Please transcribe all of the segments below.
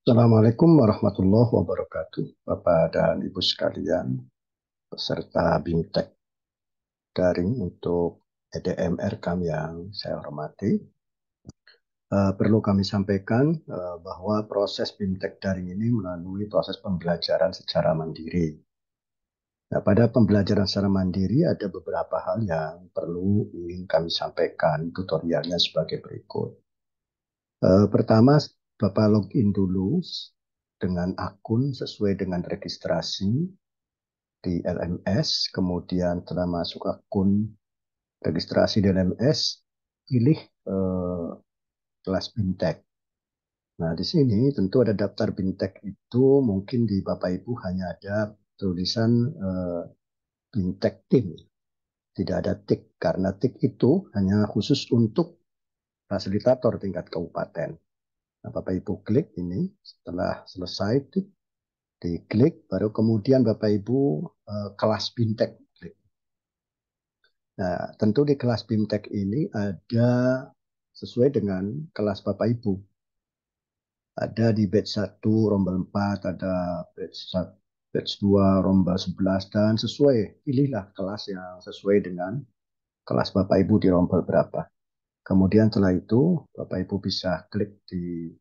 Assalamualaikum warahmatullahi wabarakatuh, Bapak dan Ibu sekalian, peserta BIMTEK daring untuk EDMR kami yang saya hormati. Uh, perlu kami sampaikan uh, bahwa proses BIMTEK daring ini melalui proses pembelajaran secara mandiri. Nah, pada pembelajaran secara mandiri ada beberapa hal yang perlu ingin kami sampaikan tutorialnya sebagai berikut. Eh, pertama, Bapak login dulu dengan akun sesuai dengan registrasi di LMS, kemudian setelah masuk akun registrasi di LMS, pilih eh, kelas bintek. Nah, di sini tentu ada daftar bintek itu mungkin di Bapak Ibu hanya ada tulisan eh, bintek tim. Tidak ada tik karena tik itu hanya khusus untuk fasilitator tingkat kabupaten. Nah, Bapak Ibu klik ini setelah selesai klik, baru kemudian Bapak Ibu eh, kelas Bintek klik. Nah, tentu di kelas Bintek ini ada sesuai dengan kelas Bapak Ibu. Ada di batch 1 rombel 4, ada batch 1 batch 2 rombel 11 dan sesuai pilihlah kelas yang sesuai dengan kelas Bapak Ibu di rombel berapa. Kemudian setelah itu, Bapak Ibu bisa klik di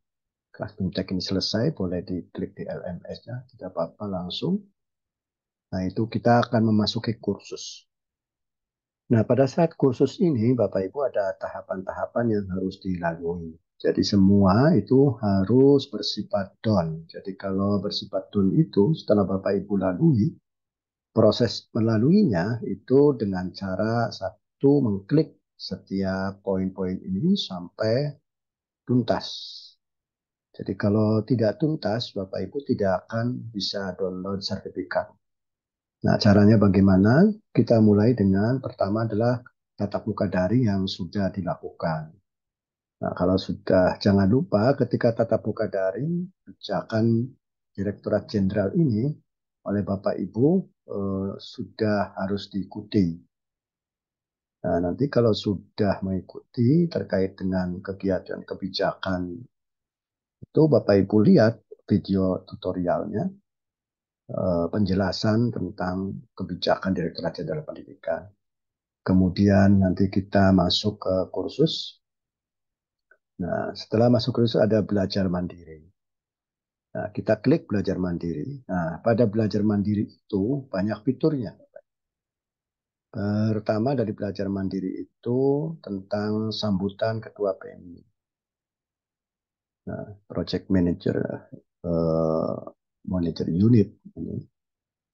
kelas bimtek ini selesai, boleh diklik di LMS-nya, tidak apa-apa langsung. Nah, itu kita akan memasuki kursus. Nah, pada saat kursus ini, Bapak Ibu ada tahapan-tahapan yang harus dilalui. Jadi semua itu harus bersifat don. Jadi kalau bersifat don itu setelah Bapak Ibu lalui, proses melaluinya itu dengan cara satu mengklik setiap poin-poin ini sampai tuntas. Jadi kalau tidak tuntas, Bapak Ibu tidak akan bisa download sertifikat. Nah, caranya bagaimana? Kita mulai dengan pertama adalah tatap muka daring yang sudah dilakukan. Nah, kalau sudah, jangan lupa ketika tatap muka daring, kerjakan Direktorat Jenderal ini oleh Bapak Ibu eh, sudah harus diikuti Nah, nanti kalau sudah mengikuti terkait dengan kegiatan kebijakan itu Bapak Ibu lihat video tutorialnya eh, penjelasan tentang kebijakan Direktorat Jenderal Pendidikan. Kemudian nanti kita masuk ke kursus. Nah, setelah masuk kursus ada belajar mandiri. Nah, kita klik belajar mandiri. Nah, pada belajar mandiri itu banyak fiturnya. Pertama dari belajar mandiri itu tentang sambutan ketua PMI. Nah, project manager, uh, manager unit. Ini.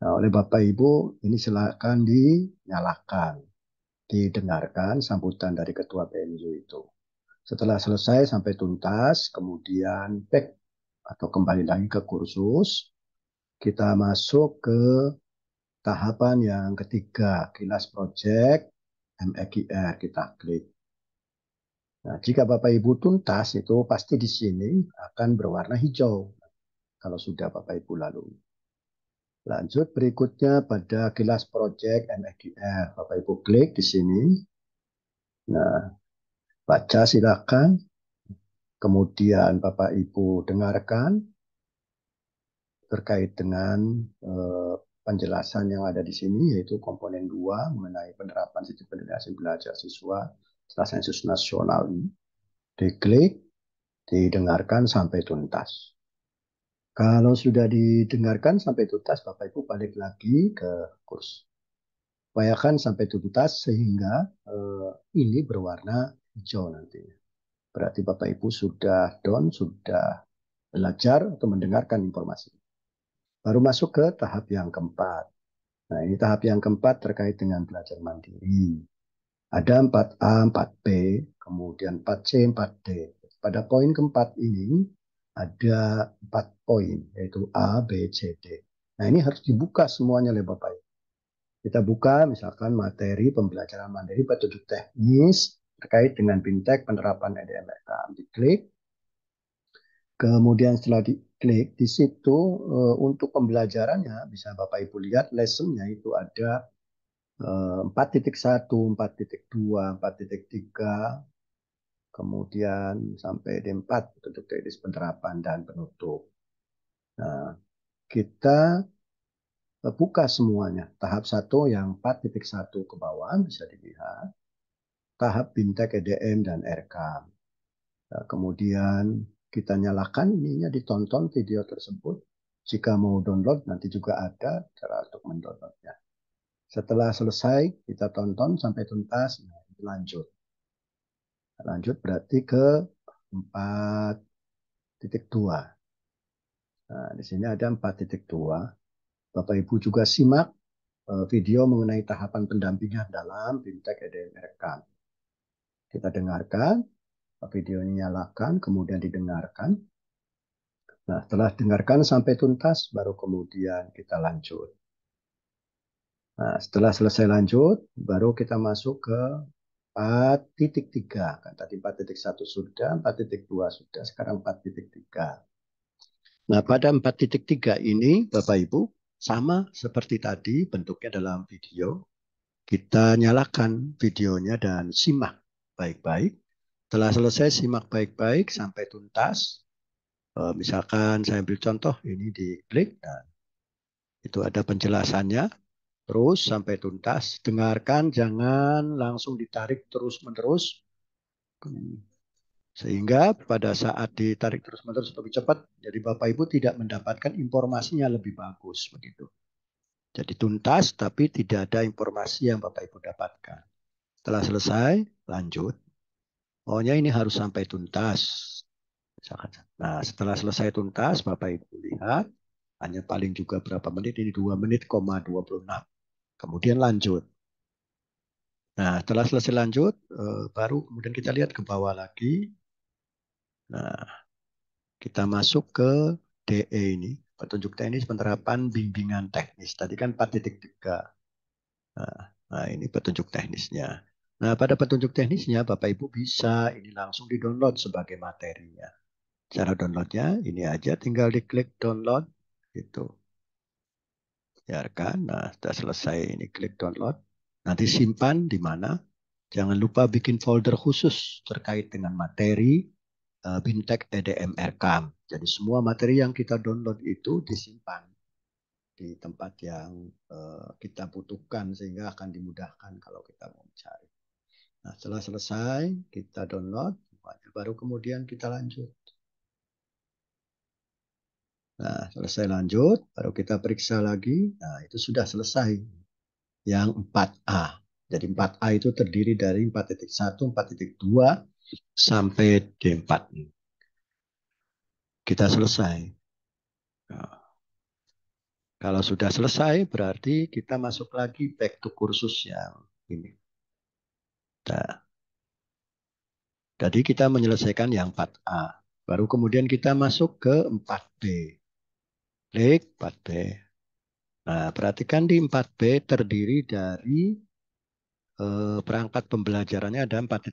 Nah, oleh Bapak Ibu, ini silakan dinyalakan, didengarkan sambutan dari ketua PMU itu. Setelah selesai sampai tuntas, kemudian back atau kembali lagi ke kursus, kita masuk ke Tahapan yang ketiga, kilas project MEGR kita klik. Nah, jika Bapak Ibu tuntas itu pasti di sini akan berwarna hijau kalau sudah Bapak Ibu lalu. Lanjut berikutnya pada kilas project MEGR. Bapak Ibu klik di sini. Nah, baca silakan. Kemudian Bapak Ibu dengarkan terkait dengan eh, penjelasan yang ada di sini yaitu komponen 2 mengenai penerapan sistem pendidikan belajar siswa setelah sensus nasional ini. Diklik, didengarkan sampai tuntas. Kalau sudah didengarkan sampai tuntas, Bapak Ibu balik lagi ke kurs. Bayangkan sampai tuntas sehingga eh, ini berwarna hijau nanti. Berarti Bapak Ibu sudah down, sudah belajar atau mendengarkan informasi baru masuk ke tahap yang keempat. Nah, ini tahap yang keempat terkait dengan belajar mandiri. Ada 4A, 4B, kemudian 4C, 4D. Pada poin keempat ini ada 4 poin, yaitu A, B, C, D. Nah, ini harus dibuka semuanya oleh Bapak Ibu. Kita buka misalkan materi pembelajaran mandiri petunjuk teknis terkait dengan fintech penerapan EDMRK. Diklik, Kemudian setelah diklik di situ eh, untuk pembelajarannya bisa Bapak Ibu lihat lessonnya itu ada eh, dua 4.1, 4.2, 4.3, kemudian sampai di 4 untuk teknis penerapan dan penutup. Nah, kita eh, buka semuanya. Tahap 1 yang 4.1 ke bawah bisa dilihat. Tahap Bintek EDM dan RK. Nah, kemudian kita nyalakan ininya ditonton video tersebut. Jika mau download nanti juga ada cara untuk mendownloadnya. Setelah selesai kita tonton sampai tuntas, nah, lanjut. Lanjut berarti ke 4.2. Nah, di sini ada 4.2. Bapak Ibu juga simak eh, video mengenai tahapan pendampingan dalam BIMTEK EDM Rekam. Kita dengarkan, videonya nyalakan, kemudian didengarkan. Nah, setelah dengarkan sampai tuntas, baru kemudian kita lanjut. Nah, setelah selesai lanjut, baru kita masuk ke 4.3. Kan tadi 4.1 sudah, 4.2 sudah, sekarang 4.3. Nah, pada 4.3 ini, Bapak Ibu, sama seperti tadi bentuknya dalam video. Kita nyalakan videonya dan simak baik-baik. Setelah selesai, simak baik-baik sampai tuntas. Eh, misalkan saya ambil contoh, ini di klik Nah, itu ada penjelasannya. Terus sampai tuntas. Dengarkan, jangan langsung ditarik terus-menerus. Sehingga pada saat ditarik terus-menerus lebih cepat, jadi Bapak-Ibu tidak mendapatkan informasinya lebih bagus. begitu. Jadi tuntas, tapi tidak ada informasi yang Bapak-Ibu dapatkan. Setelah selesai, lanjut. Pokoknya ini harus sampai tuntas. Nah, setelah selesai tuntas, Bapak Ibu lihat, hanya paling juga berapa menit, ini 2 menit, 26. Kemudian lanjut. Nah, setelah selesai lanjut, eh, baru kemudian kita lihat ke bawah lagi. Nah, kita masuk ke DE ini, petunjuk teknis penerapan bimbingan teknis. Tadi kan 4.3. Nah, nah, ini petunjuk teknisnya. Nah, pada petunjuk teknisnya Bapak Ibu bisa ini langsung di-download sebagai materinya. Cara downloadnya ini aja tinggal diklik download gitu. Biarkan, nah sudah selesai ini klik download. Nanti simpan di mana. Jangan lupa bikin folder khusus terkait dengan materi uh, eh, Bintek EDM RKAM. Jadi semua materi yang kita download itu disimpan di tempat yang uh, kita butuhkan sehingga akan dimudahkan kalau kita mau mencari. Nah, setelah selesai, kita download, baru kemudian kita lanjut. Nah, selesai lanjut, baru kita periksa lagi. Nah, itu sudah selesai. Yang 4A. Jadi 4A itu terdiri dari 4.1, 4.2, sampai D4. Kita selesai. Nah, kalau sudah selesai, berarti kita masuk lagi back to kursus yang ini kita. jadi kita menyelesaikan yang 4A. Baru kemudian kita masuk ke 4B. Klik 4B. Nah, perhatikan di 4B terdiri dari eh, perangkat pembelajarannya ada 4.1,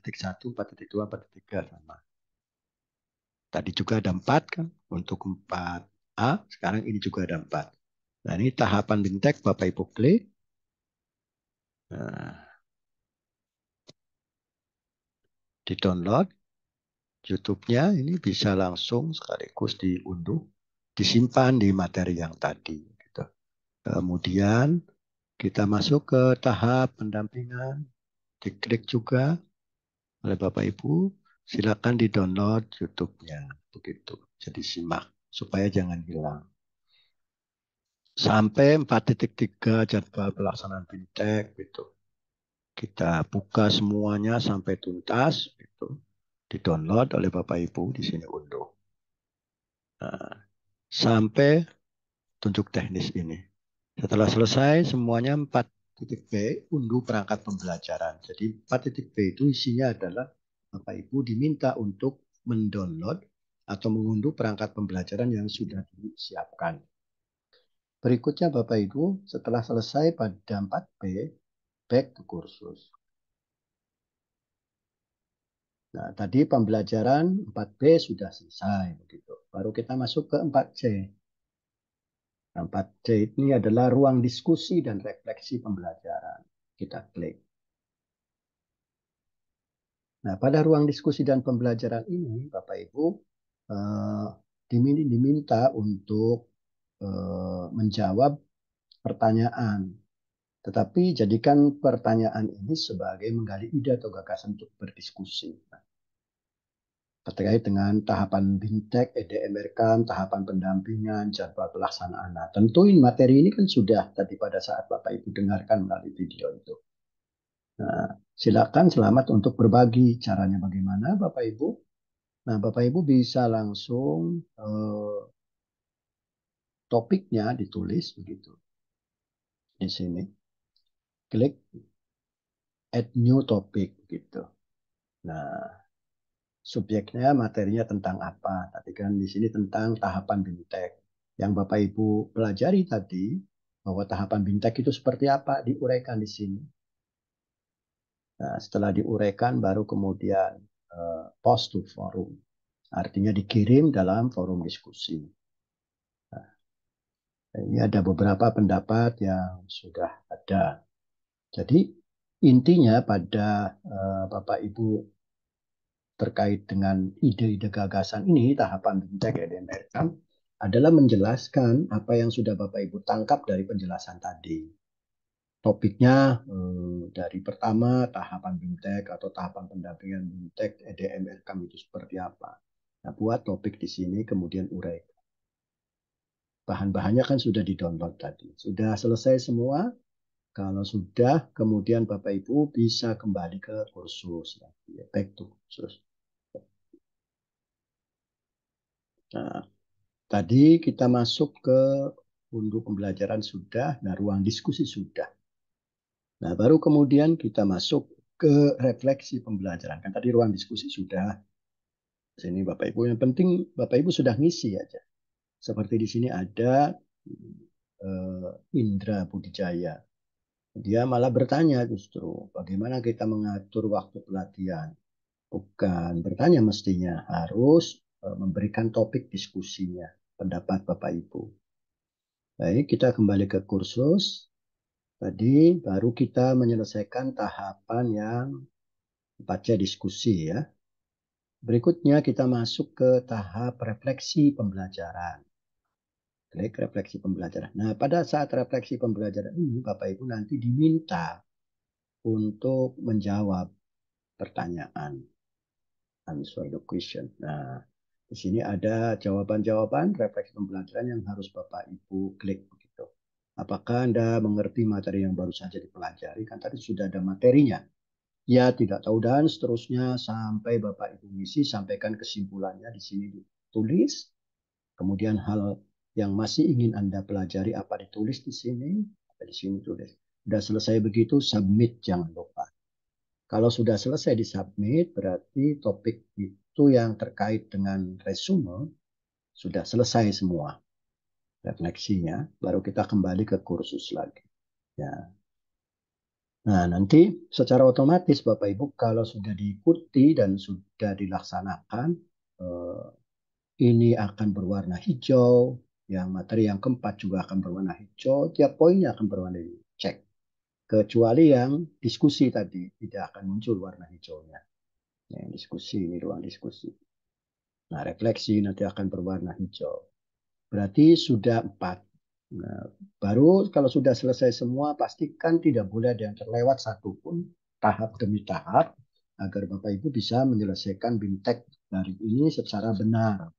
4.2, 4.3 sama. Tadi juga ada 4 kan untuk 4A, sekarang ini juga ada 4. Nah, ini tahapan bintek Bapak Ibu klik. Nah, di-download YouTube-nya ini bisa langsung sekaligus diunduh, disimpan di materi yang tadi. Gitu. Kemudian kita masuk ke tahap pendampingan, diklik juga oleh Bapak Ibu, silakan di-download YouTube-nya begitu. Jadi simak supaya jangan hilang. Sampai 4.3 jadwal pelaksanaan fintech gitu kita buka semuanya sampai tuntas itu didownload oleh Bapak Ibu di sini unduh. Nah, sampai tunjuk teknis ini. Setelah selesai semuanya 4. titik b unduh perangkat pembelajaran. Jadi 4. titik b itu isinya adalah Bapak Ibu diminta untuk mendownload atau mengunduh perangkat pembelajaran yang sudah disiapkan. Berikutnya Bapak Ibu, setelah selesai pada 4B, back ke kursus. Nah, tadi pembelajaran 4B sudah selesai begitu. Baru kita masuk ke 4C. 4C nah, ini adalah ruang diskusi dan refleksi pembelajaran. Kita klik. Nah, pada ruang diskusi dan pembelajaran ini, Bapak Ibu eh, diminta untuk eh, menjawab pertanyaan tetapi jadikan pertanyaan ini sebagai menggali ide atau gagasan untuk berdiskusi. Terkait dengan tahapan bintek, e EDMRK, tahapan pendampingan, jadwal pelaksanaan. Nah, tentuin materi ini kan sudah tadi pada saat Bapak Ibu dengarkan melalui video itu. Nah, silakan selamat untuk berbagi caranya bagaimana Bapak Ibu. Nah, Bapak Ibu bisa langsung eh, topiknya ditulis begitu di sini klik add new topic gitu. Nah, subjeknya materinya tentang apa? Tadi kan di sini tentang tahapan bintek. Yang Bapak Ibu pelajari tadi bahwa tahapan bintek itu seperti apa diuraikan di sini. Nah, setelah diuraikan baru kemudian eh, post to forum. Artinya dikirim dalam forum diskusi. Nah, ini ada beberapa pendapat yang sudah ada jadi intinya pada uh, Bapak Ibu terkait dengan ide-ide gagasan ini tahapan bintek ya, EDMRK kan, adalah menjelaskan apa yang sudah Bapak Ibu tangkap dari penjelasan tadi. Topiknya eh, dari pertama tahapan bintek atau tahapan pendampingan bintek EDMRK itu seperti apa. Nah, buat topik di sini kemudian uraikan bahan-bahannya kan sudah didownload tadi. Sudah selesai semua? Kalau sudah, kemudian Bapak Ibu bisa kembali ke kursus lagi, ya. back to kursus. Nah, tadi kita masuk ke untuk pembelajaran sudah, nah ruang diskusi sudah. Nah, baru kemudian kita masuk ke refleksi pembelajaran. Kan tadi ruang diskusi sudah. Sini Bapak Ibu yang penting Bapak Ibu sudah ngisi aja. Seperti di sini ada eh, Indra Budijaya dia malah bertanya justru, bagaimana kita mengatur waktu pelatihan? Bukan bertanya mestinya, harus e, memberikan topik diskusinya, pendapat Bapak Ibu. Baik, kita kembali ke kursus. Tadi baru kita menyelesaikan tahapan yang baca diskusi ya. Berikutnya kita masuk ke tahap refleksi pembelajaran. Klik refleksi pembelajaran. Nah, pada saat refleksi pembelajaran ini, Bapak Ibu nanti diminta untuk menjawab pertanyaan. Answer the question. Nah, di sini ada jawaban-jawaban refleksi pembelajaran yang harus Bapak Ibu klik begitu. Apakah Anda mengerti materi yang baru saja dipelajari? Kan tadi sudah ada materinya. Ya, tidak tahu dan seterusnya sampai Bapak Ibu ngisi sampaikan kesimpulannya di sini ditulis. Kemudian hal yang masih ingin Anda pelajari apa ditulis di sini, apa di sini tulis. Sudah selesai begitu, submit jangan lupa. Kalau sudah selesai di submit, berarti topik itu yang terkait dengan resume sudah selesai semua refleksinya. Baru kita kembali ke kursus lagi. Ya. Nah nanti secara otomatis Bapak Ibu kalau sudah diikuti dan sudah dilaksanakan eh, ini akan berwarna hijau, yang materi yang keempat juga akan berwarna hijau, tiap poinnya akan berwarna cek. Kecuali yang diskusi tadi, tidak akan muncul warna hijaunya. Yang diskusi, ini ruang diskusi. Nah, refleksi nanti akan berwarna hijau. Berarti sudah empat. Nah, baru kalau sudah selesai semua, pastikan tidak boleh ada yang terlewat satu pun tahap demi tahap agar Bapak Ibu bisa menyelesaikan bimtek dari ini secara benar.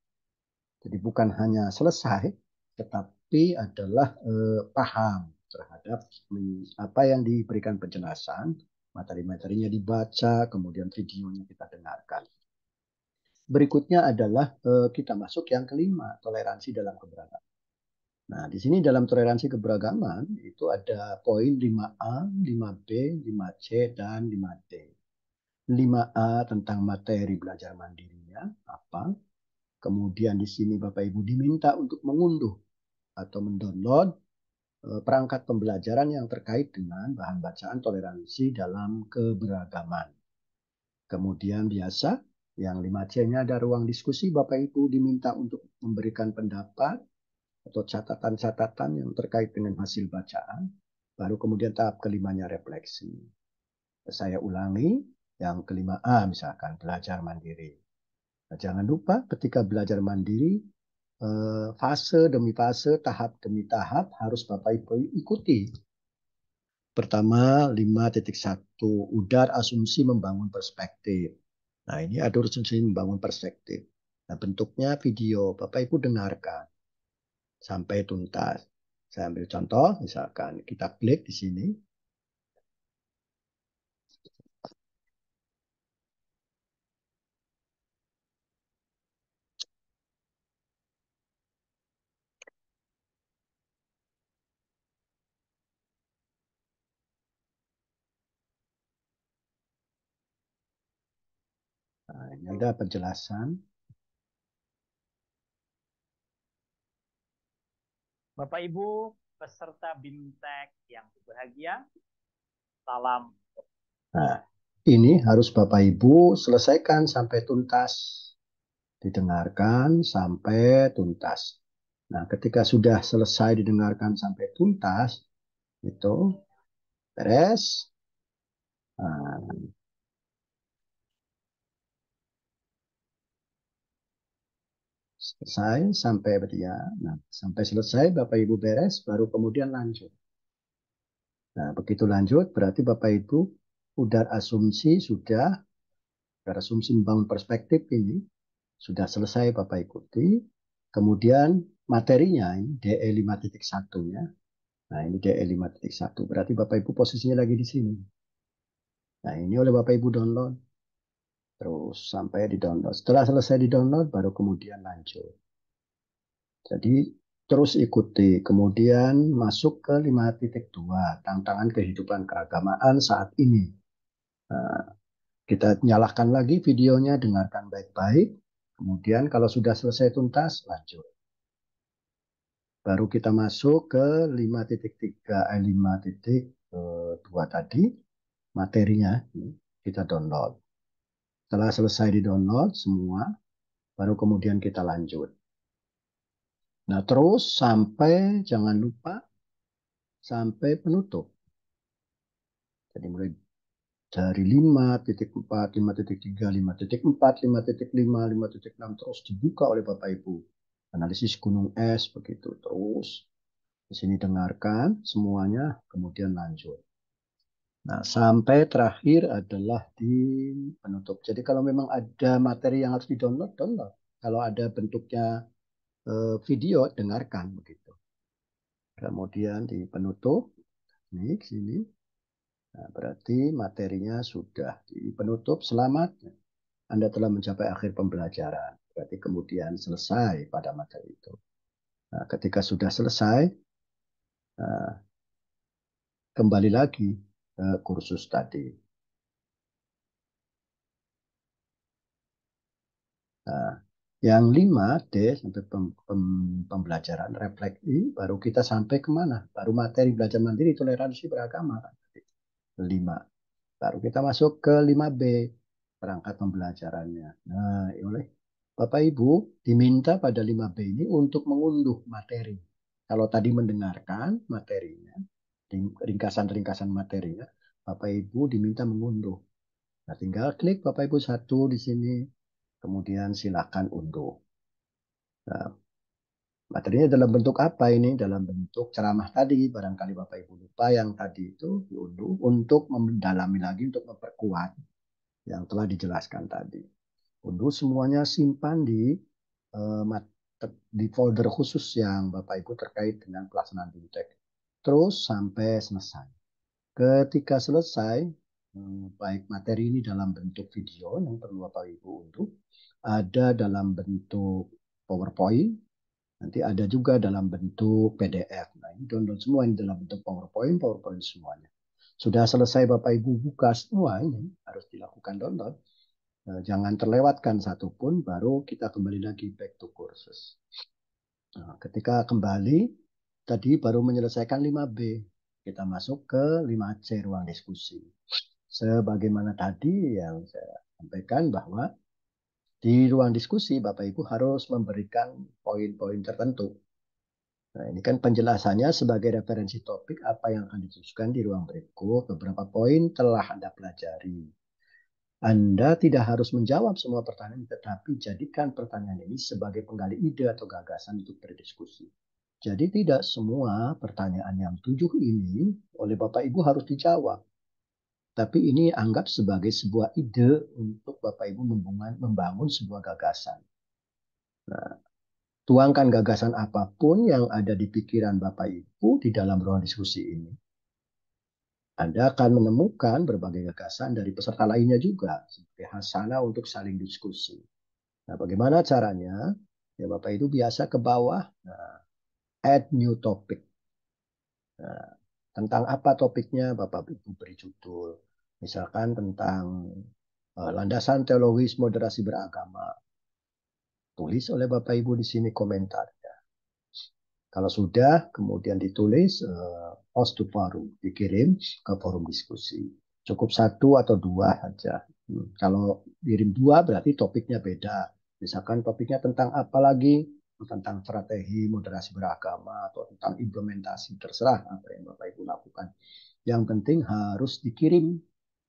Jadi bukan hanya selesai, tetapi adalah eh, paham terhadap apa yang diberikan penjelasan, materi-materinya dibaca, kemudian videonya kita dengarkan. Berikutnya adalah eh, kita masuk yang kelima, toleransi dalam keberagaman. Nah, di sini dalam toleransi keberagaman itu ada poin 5A, 5B, 5C, dan 5D. 5A tentang materi belajar mandirinya, apa. Kemudian di sini Bapak Ibu diminta untuk mengunduh atau mendownload eh, perangkat pembelajaran yang terkait dengan bahan bacaan toleransi dalam keberagaman. Kemudian biasa, yang 5C-nya ada ruang diskusi, Bapak Ibu diminta untuk memberikan pendapat atau catatan-catatan yang terkait dengan hasil bacaan, baru kemudian tahap kelimanya refleksi. Saya ulangi, yang kelima A misalkan, belajar mandiri. Nah, jangan lupa ketika belajar mandiri, Eh, fase demi fase, tahap demi tahap harus Bapak Ibu ikuti. Pertama 5.1 udar asumsi membangun perspektif. Nah ini ada asumsi membangun perspektif. Nah bentuknya video Bapak Ibu dengarkan sampai tuntas. Saya ambil contoh misalkan kita klik di sini Ada ya penjelasan? Bapak Ibu peserta BIMTEK yang berbahagia, salam. Nah, ini harus Bapak Ibu selesaikan sampai tuntas. Didengarkan sampai tuntas. Nah, ketika sudah selesai didengarkan sampai tuntas, itu beres. Nah, selesai sampai ya, nah, sampai selesai Bapak Ibu beres baru kemudian lanjut. Nah, begitu lanjut berarti Bapak Ibu udah asumsi sudah udah asumsi membangun perspektif ini sudah selesai Bapak ikuti. Kemudian materinya ini DE 5.1 ya. Nah, ini DE 5.1 berarti Bapak Ibu posisinya lagi di sini. Nah, ini oleh Bapak Ibu download terus sampai di download. Setelah selesai di download baru kemudian lanjut. Jadi terus ikuti, kemudian masuk ke 5.2 tantangan kehidupan keagamaan saat ini. Nah, kita nyalakan lagi videonya, dengarkan baik-baik. Kemudian kalau sudah selesai tuntas, lanjut. Baru kita masuk ke 5.3, eh, 5.2 eh, tadi, materinya kita download. Setelah selesai di-download semua, baru kemudian kita lanjut. Nah, terus sampai jangan lupa sampai penutup. Jadi mulai dari 5.4, 5.3, 5.4, 5.5, 5.6 terus dibuka oleh Bapak Ibu. Analisis gunung es begitu terus. Di sini dengarkan semuanya, kemudian lanjut. Nah, sampai terakhir adalah di penutup. Jadi kalau memang ada materi yang harus di-download, download. Kalau ada bentuknya eh, video, dengarkan begitu. Kemudian di penutup, ini sini. Nah, berarti materinya sudah di penutup. Selamat. Anda telah mencapai akhir pembelajaran. Berarti kemudian selesai pada materi itu. Nah, ketika sudah selesai, nah, kembali lagi kursus tadi. Nah, yang lima D sampai pem, pem, pembelajaran refleksi baru kita sampai kemana? Baru materi belajar mandiri toleransi beragama. Kan? Lima. Baru kita masuk ke lima B perangkat pembelajarannya. Nah, oleh Bapak Ibu diminta pada 5B ini untuk mengunduh materi. Kalau tadi mendengarkan materinya, ringkasan-ringkasan materi ya. Bapak Ibu diminta mengunduh. Nah, tinggal klik Bapak Ibu satu di sini, kemudian silakan unduh. Nah, materinya dalam bentuk apa ini? Dalam bentuk ceramah tadi, barangkali Bapak Ibu lupa yang tadi itu diunduh untuk mendalami lagi, untuk memperkuat yang telah dijelaskan tadi. Unduh semuanya simpan di eh, di folder khusus yang Bapak Ibu terkait dengan pelaksanaan BIMTEK terus sampai selesai. Ketika selesai, hmm, baik materi ini dalam bentuk video yang perlu Bapak Ibu unduh, ada dalam bentuk PowerPoint, nanti ada juga dalam bentuk PDF. Nah, ini download semua ini dalam bentuk PowerPoint, PowerPoint semuanya. Sudah selesai Bapak Ibu buka semua ini harus dilakukan download. Eh, jangan terlewatkan satupun, baru kita kembali lagi back to courses. Nah, ketika kembali, Tadi baru menyelesaikan 5B. Kita masuk ke 5C ruang diskusi. Sebagaimana tadi yang saya sampaikan bahwa di ruang diskusi Bapak Ibu harus memberikan poin-poin tertentu. Nah, ini kan penjelasannya sebagai referensi topik apa yang akan dituliskan di ruang berikut. Beberapa poin telah Anda pelajari. Anda tidak harus menjawab semua pertanyaan, tetapi jadikan pertanyaan ini sebagai penggali ide atau gagasan untuk berdiskusi. Jadi tidak semua pertanyaan yang tujuh ini oleh Bapak Ibu harus dijawab. Tapi ini anggap sebagai sebuah ide untuk Bapak Ibu membangun, membangun sebuah gagasan. Nah, tuangkan gagasan apapun yang ada di pikiran Bapak Ibu di dalam ruang diskusi ini. Anda akan menemukan berbagai gagasan dari peserta lainnya juga sebagai hasana untuk saling diskusi. Nah, bagaimana caranya? Ya Bapak ibu biasa ke bawah. Nah, add new topic. Nah, tentang apa topiknya Bapak Ibu beri judul. Misalkan tentang uh, landasan teologis moderasi beragama. Tulis oleh Bapak Ibu di sini komentarnya. Kalau sudah, kemudian ditulis, uh, eh, post to forum, dikirim ke forum diskusi. Cukup satu atau dua saja. Hmm. Kalau kirim dua berarti topiknya beda. Misalkan topiknya tentang apa lagi, tentang strategi moderasi beragama atau tentang implementasi terserah apa yang Bapak Ibu lakukan. Yang penting harus dikirim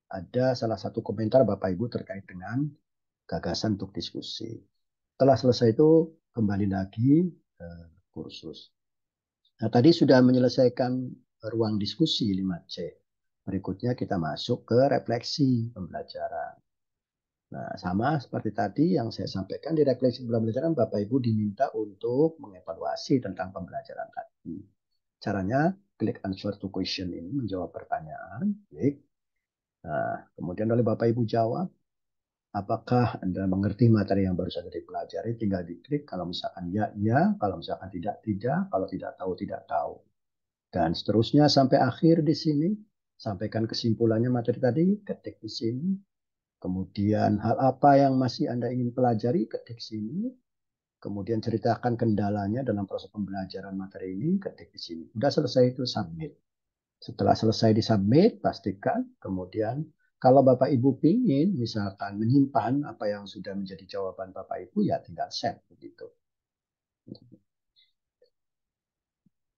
ada salah satu komentar Bapak Ibu terkait dengan gagasan untuk diskusi. Setelah selesai itu kembali lagi ke kursus. Nah, tadi sudah menyelesaikan ruang diskusi 5C. Berikutnya kita masuk ke refleksi pembelajaran. Nah, sama seperti tadi yang saya sampaikan di refleksi pembelajaran, Bapak Ibu diminta untuk mengevaluasi tentang pembelajaran tadi. Caranya, klik answer to question ini menjawab pertanyaan, klik. Nah, kemudian oleh Bapak Ibu jawab, apakah Anda mengerti materi yang baru saja dipelajari, tinggal diklik. Kalau misalkan ya, ya. Kalau misalkan tidak, tidak. Kalau tidak tahu, tidak tahu. Dan seterusnya sampai akhir di sini. Sampaikan kesimpulannya materi tadi, ketik di sini, Kemudian hal apa yang masih Anda ingin pelajari ketik sini. Kemudian ceritakan kendalanya dalam proses pembelajaran materi ini ketik di sini. Sudah selesai itu submit. Setelah selesai di submit, pastikan kemudian kalau Bapak Ibu ingin misalkan menyimpan apa yang sudah menjadi jawaban Bapak Ibu ya tinggal save begitu.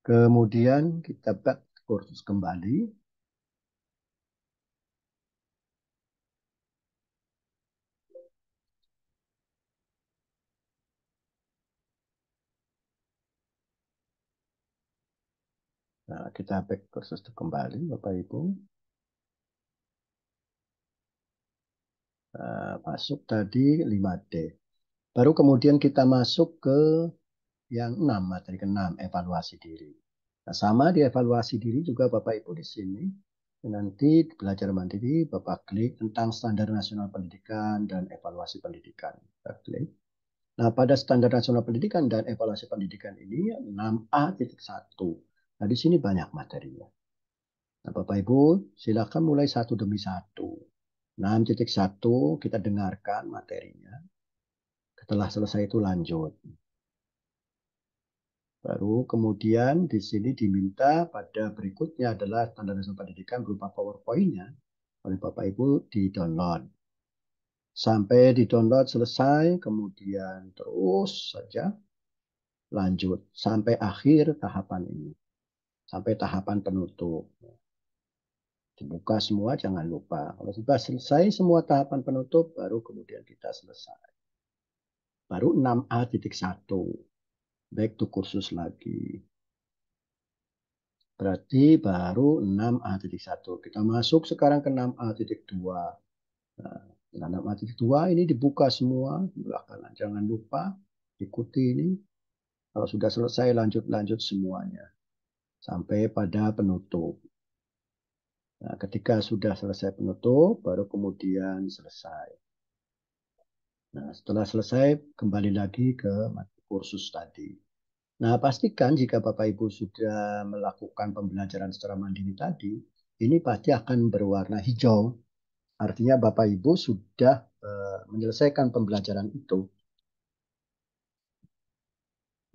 Kemudian kita back kursus kembali. Nah, kita back ke itu kembali, Bapak Ibu. Nah, masuk tadi 5D. Baru kemudian kita masuk ke yang 6, materi ke-6, evaluasi diri. Nah, sama di evaluasi diri juga Bapak Ibu di sini. Nanti belajar mandiri Bapak klik tentang standar nasional pendidikan dan evaluasi pendidikan. Bapak klik. Nah, pada standar nasional pendidikan dan evaluasi pendidikan ini 6A.1 Nah, di sini banyak materinya. Nah, Bapak Ibu, silakan mulai satu demi satu. 6.1 kita dengarkan materinya. Setelah selesai itu lanjut. Baru kemudian di sini diminta pada berikutnya adalah tanda dasar pendidikan berupa PowerPoint-nya oleh Bapak Ibu di-download. Sampai di-download selesai, kemudian terus saja lanjut sampai akhir tahapan ini sampai tahapan penutup. Dibuka semua jangan lupa. Kalau sudah selesai semua tahapan penutup baru kemudian kita selesai. Baru 6A.1. Back to kursus lagi. Berarti baru 6A.1. Kita masuk sekarang ke 6A.2. Nah, 6A.2 ini dibuka semua. Jangan lupa ikuti ini. Kalau sudah selesai lanjut-lanjut semuanya sampai pada penutup. Nah, ketika sudah selesai penutup, baru kemudian selesai. Nah, setelah selesai, kembali lagi ke kursus tadi. Nah, pastikan jika Bapak Ibu sudah melakukan pembelajaran secara mandiri tadi, ini pasti akan berwarna hijau. Artinya Bapak Ibu sudah uh, menyelesaikan pembelajaran itu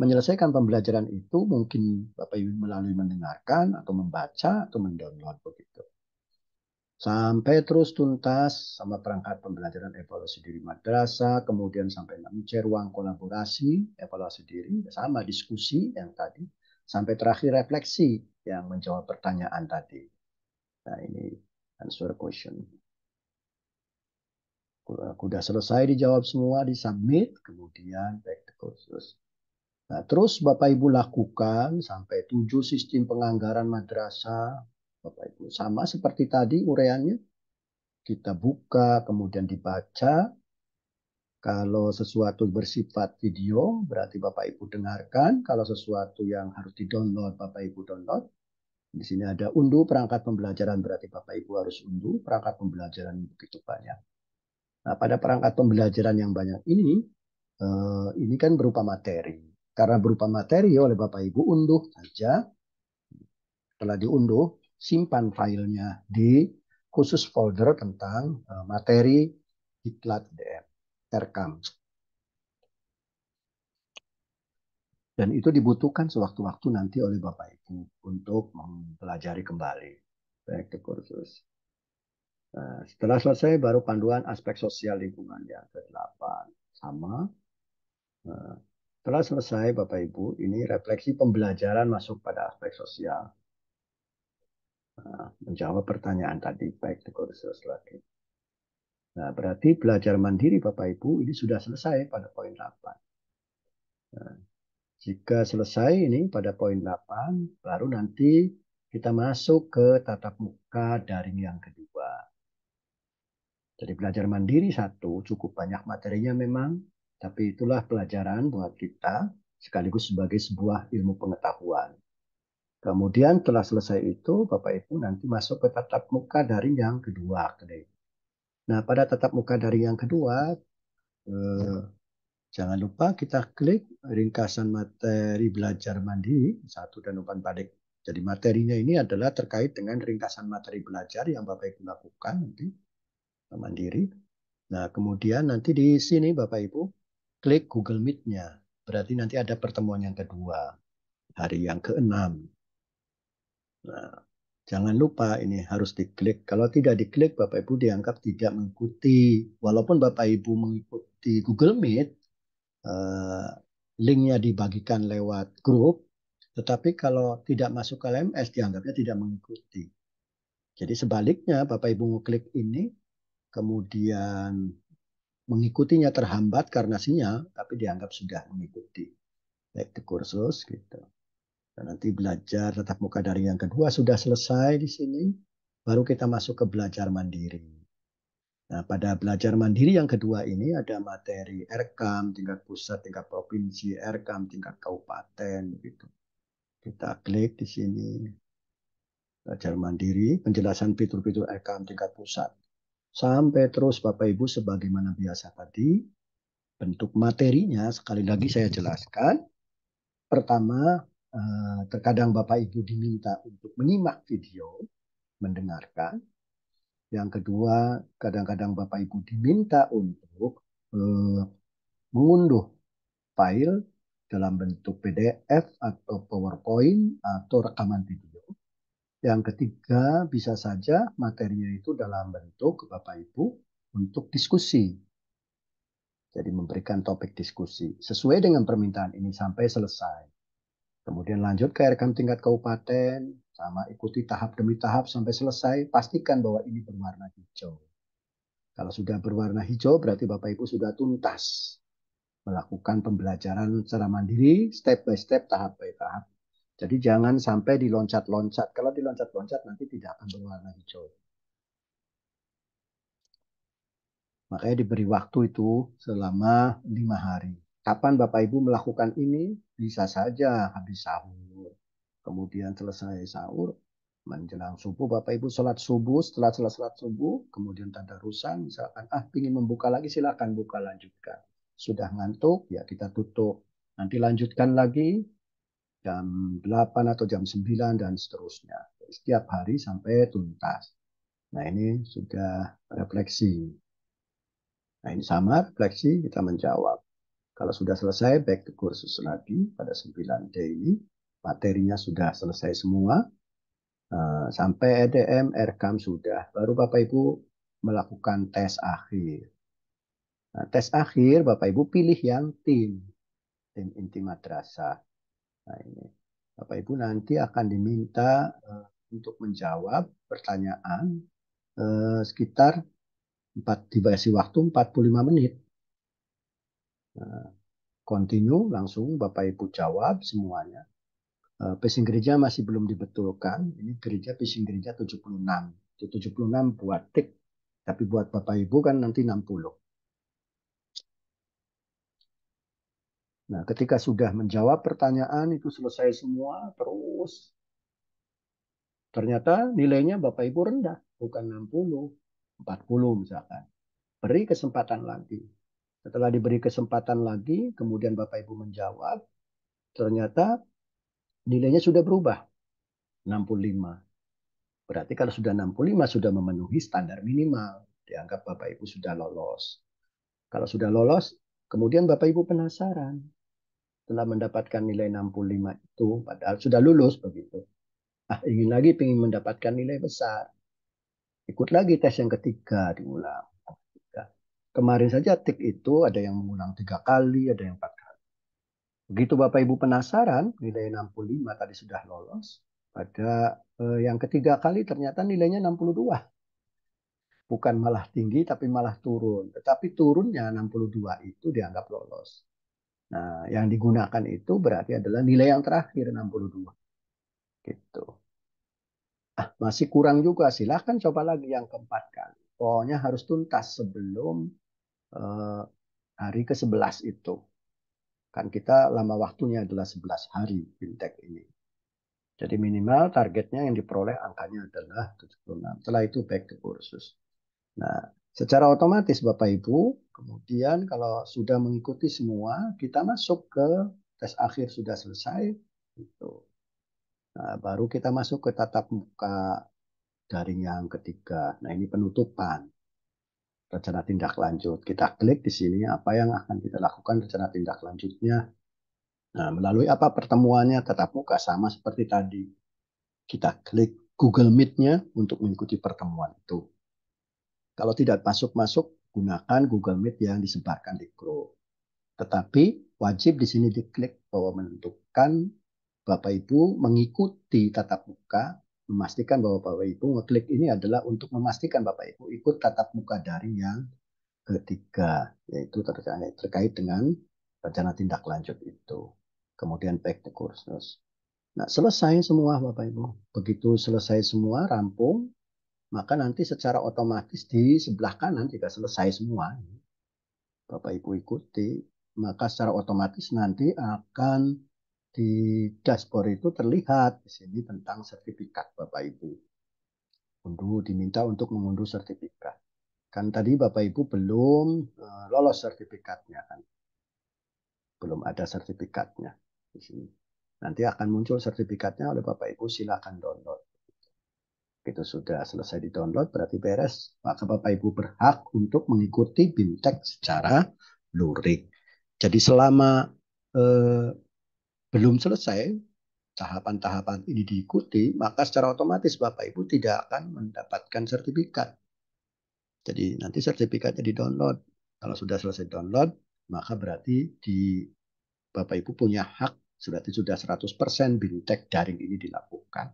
menyelesaikan pembelajaran itu mungkin Bapak Ibu melalui mendengarkan atau membaca atau mendownload begitu. Sampai terus tuntas sama perangkat pembelajaran evaluasi diri madrasah, kemudian sampai 6 ruang kolaborasi, evaluasi diri, sama diskusi yang tadi, sampai terakhir refleksi yang menjawab pertanyaan tadi. Nah ini answer question. Sudah selesai dijawab semua, disubmit, kemudian back to kursus. Nah, terus Bapak Ibu lakukan sampai tujuh sistem penganggaran madrasah. Bapak Ibu sama seperti tadi ureannya. Kita buka, kemudian dibaca. Kalau sesuatu bersifat video, berarti Bapak Ibu dengarkan. Kalau sesuatu yang harus di-download, Bapak Ibu download. Di sini ada unduh perangkat pembelajaran, berarti Bapak Ibu harus unduh perangkat pembelajaran begitu banyak. Nah, pada perangkat pembelajaran yang banyak ini, eh, ini kan berupa materi karena berupa materi ya, oleh Bapak Ibu unduh saja. Setelah diunduh, simpan filenya di khusus folder tentang e, materi Diklat dm Terkam. Dan itu dibutuhkan sewaktu-waktu nanti oleh Bapak Ibu untuk mempelajari kembali baik ke kursus. Nah, setelah selesai baru panduan aspek sosial lingkungan yang ke-8 sama. E, telah selesai Bapak Ibu, ini refleksi pembelajaran masuk pada aspek sosial. Nah, menjawab pertanyaan tadi, baik kursus lagi. Nah, berarti belajar mandiri Bapak Ibu ini sudah selesai pada poin 8. Nah, jika selesai ini pada poin 8, baru nanti kita masuk ke tatap muka daring yang kedua. Jadi belajar mandiri satu, cukup banyak materinya memang, tapi itulah pelajaran buat kita sekaligus sebagai sebuah ilmu pengetahuan. Kemudian telah selesai itu, Bapak Ibu nanti masuk ke tatap muka dari yang kedua. Nah, pada tatap muka dari yang kedua, eh, jangan lupa kita klik ringkasan materi belajar mandiri satu dan umpan balik. Jadi materinya ini adalah terkait dengan ringkasan materi belajar yang Bapak Ibu lakukan nanti mandiri. Nah, kemudian nanti di sini Bapak Ibu klik Google Meet-nya. Berarti nanti ada pertemuan yang kedua, hari yang keenam. Nah, jangan lupa ini harus diklik. Kalau tidak diklik, Bapak Ibu dianggap tidak mengikuti. Walaupun Bapak Ibu mengikuti Google Meet, eh, linknya dibagikan lewat grup, tetapi kalau tidak masuk ke LMS, dianggapnya tidak mengikuti. Jadi sebaliknya, Bapak Ibu mau klik ini, kemudian mengikutinya terhambat karena sinyal, tapi dianggap sudah mengikuti. Baik itu kursus gitu. Dan nanti belajar tatap muka dari yang kedua sudah selesai di sini, baru kita masuk ke belajar mandiri. Nah, pada belajar mandiri yang kedua ini ada materi RKAM tingkat pusat, tingkat provinsi, RKAM tingkat kabupaten gitu. Kita klik di sini. Belajar mandiri, penjelasan fitur-fitur RKAM tingkat pusat sampai terus Bapak Ibu sebagaimana biasa tadi. Bentuk materinya sekali lagi saya jelaskan. Pertama, eh, terkadang Bapak Ibu diminta untuk menyimak video, mendengarkan. Yang kedua, kadang-kadang Bapak Ibu diminta untuk eh, mengunduh file dalam bentuk PDF atau PowerPoint atau rekaman video. Yang ketiga, bisa saja materinya itu dalam bentuk Bapak Ibu untuk diskusi. Jadi memberikan topik diskusi sesuai dengan permintaan ini sampai selesai. Kemudian lanjut ke rekam tingkat kabupaten, sama ikuti tahap demi tahap sampai selesai, pastikan bahwa ini berwarna hijau. Kalau sudah berwarna hijau berarti Bapak Ibu sudah tuntas melakukan pembelajaran secara mandiri step by step tahap by tahap jadi jangan sampai diloncat-loncat. Kalau diloncat-loncat nanti tidak akan berwarna hijau. Makanya diberi waktu itu selama lima hari. Kapan Bapak Ibu melakukan ini? Bisa saja habis sahur. Kemudian selesai sahur, menjelang subuh Bapak Ibu sholat subuh, setelah sholat, sholat subuh, kemudian tanda rusan misalkan ah ingin membuka lagi silakan buka lanjutkan. Sudah ngantuk ya kita tutup. Nanti lanjutkan lagi jam 8 atau jam 9 dan seterusnya. Setiap hari sampai tuntas. Nah ini sudah refleksi. Nah ini sama refleksi kita menjawab. Kalau sudah selesai back ke kursus lagi pada 9D ini. Materinya sudah selesai semua. Eh, sampai EDM, RKAM sudah. Baru Bapak Ibu melakukan tes akhir. Nah, tes akhir Bapak Ibu pilih yang tim. Tim inti madrasah Nah ini Bapak Ibu nanti akan diminta eh, untuk menjawab pertanyaan uh, sekitar 4 dibasi waktu 45 menit. Nah, langsung Bapak Ibu jawab semuanya. Eh, pesing gereja masih belum dibetulkan. Ini gereja Pesing gereja 76. 76 buat tik. Tapi buat Bapak Ibu kan nanti 60. Nah, ketika sudah menjawab pertanyaan itu selesai semua, terus ternyata nilainya Bapak Ibu rendah, bukan 60, 40 misalkan. Beri kesempatan lagi. Setelah diberi kesempatan lagi, kemudian Bapak Ibu menjawab, ternyata nilainya sudah berubah. 65. Berarti kalau sudah 65 sudah memenuhi standar minimal. Dianggap Bapak Ibu sudah lolos. Kalau sudah lolos, Kemudian Bapak Ibu penasaran, telah mendapatkan nilai 65 itu, padahal sudah lulus begitu. Ah, ingin lagi ingin mendapatkan nilai besar. Ikut lagi tes yang ketiga diulang. Kemarin saja tik itu ada yang mengulang tiga kali, ada yang empat kali. Begitu Bapak Ibu penasaran, nilai 65 tadi sudah lolos. Pada eh, yang ketiga kali ternyata nilainya 62 bukan malah tinggi tapi malah turun. Tetapi turunnya 62 itu dianggap lolos. Nah, yang digunakan itu berarti adalah nilai yang terakhir 62. Gitu. Ah, masih kurang juga. Silahkan coba lagi yang keempat kali. Pokoknya harus tuntas sebelum eh, hari ke-11 itu. Kan kita lama waktunya adalah 11 hari fintech ini. Jadi minimal targetnya yang diperoleh angkanya adalah 76. Setelah itu back to kursus. Nah, secara otomatis Bapak Ibu, kemudian kalau sudah mengikuti semua, kita masuk ke tes akhir sudah selesai, gitu. Nah, baru kita masuk ke tatap muka daring yang ketiga. Nah, ini penutupan rencana tindak lanjut. Kita klik di sini apa yang akan kita lakukan rencana tindak lanjutnya. Nah, melalui apa pertemuannya tatap muka sama seperti tadi. Kita klik Google Meet-nya untuk mengikuti pertemuan itu. Kalau tidak masuk-masuk, gunakan Google Meet yang disebarkan di grup. Tetapi wajib di sini diklik bahwa menentukan Bapak Ibu mengikuti tatap muka, memastikan bahwa Bapak Ibu ngeklik ini adalah untuk memastikan Bapak Ibu ikut tatap muka dari yang ketiga, yaitu terkait dengan rencana tindak lanjut itu. Kemudian back the kursus. Nah, selesai semua Bapak Ibu. Begitu selesai semua, rampung, maka nanti secara otomatis di sebelah kanan jika selesai semua Bapak Ibu ikuti maka secara otomatis nanti akan di dashboard itu terlihat di sini tentang sertifikat Bapak Ibu unduh diminta untuk mengunduh sertifikat kan tadi Bapak Ibu belum eh, lolos sertifikatnya kan belum ada sertifikatnya di sini nanti akan muncul sertifikatnya oleh Bapak Ibu silahkan download Begitu sudah selesai di-download berarti beres. Maka Bapak Ibu berhak untuk mengikuti bintek secara lurik. Jadi selama eh, belum selesai tahapan-tahapan ini diikuti, maka secara otomatis Bapak Ibu tidak akan mendapatkan sertifikat. Jadi nanti sertifikatnya di-download. Kalau sudah selesai download, maka berarti di Bapak Ibu punya hak berarti sudah 100% bintek daring ini dilakukan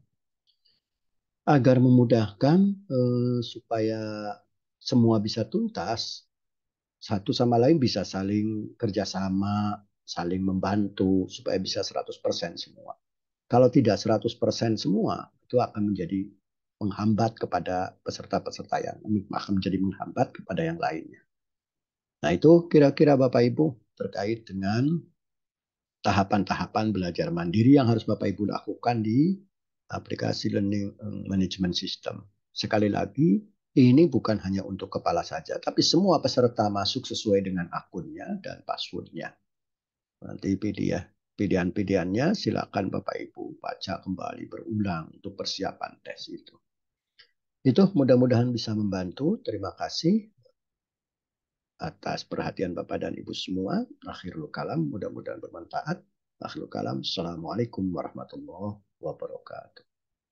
agar memudahkan eh, supaya semua bisa tuntas satu sama lain bisa saling kerjasama saling membantu supaya bisa 100% semua kalau tidak 100% semua itu akan menjadi menghambat kepada peserta-peserta yang akan menjadi menghambat kepada yang lainnya nah itu kira-kira Bapak Ibu terkait dengan tahapan-tahapan belajar mandiri yang harus Bapak Ibu lakukan di aplikasi learning eh, management system. Sekali lagi, ini bukan hanya untuk kepala saja, tapi semua peserta masuk sesuai dengan akunnya dan passwordnya. Nanti PDF pilihan-pilihannya silakan Bapak Ibu baca kembali berulang untuk persiapan tes itu. Itu mudah-mudahan bisa membantu. Terima kasih atas perhatian Bapak dan Ibu semua. Akhirul kalam, mudah-mudahan bermanfaat. Akhirul kalam, Assalamualaikum warahmatullahi wabarakatuh.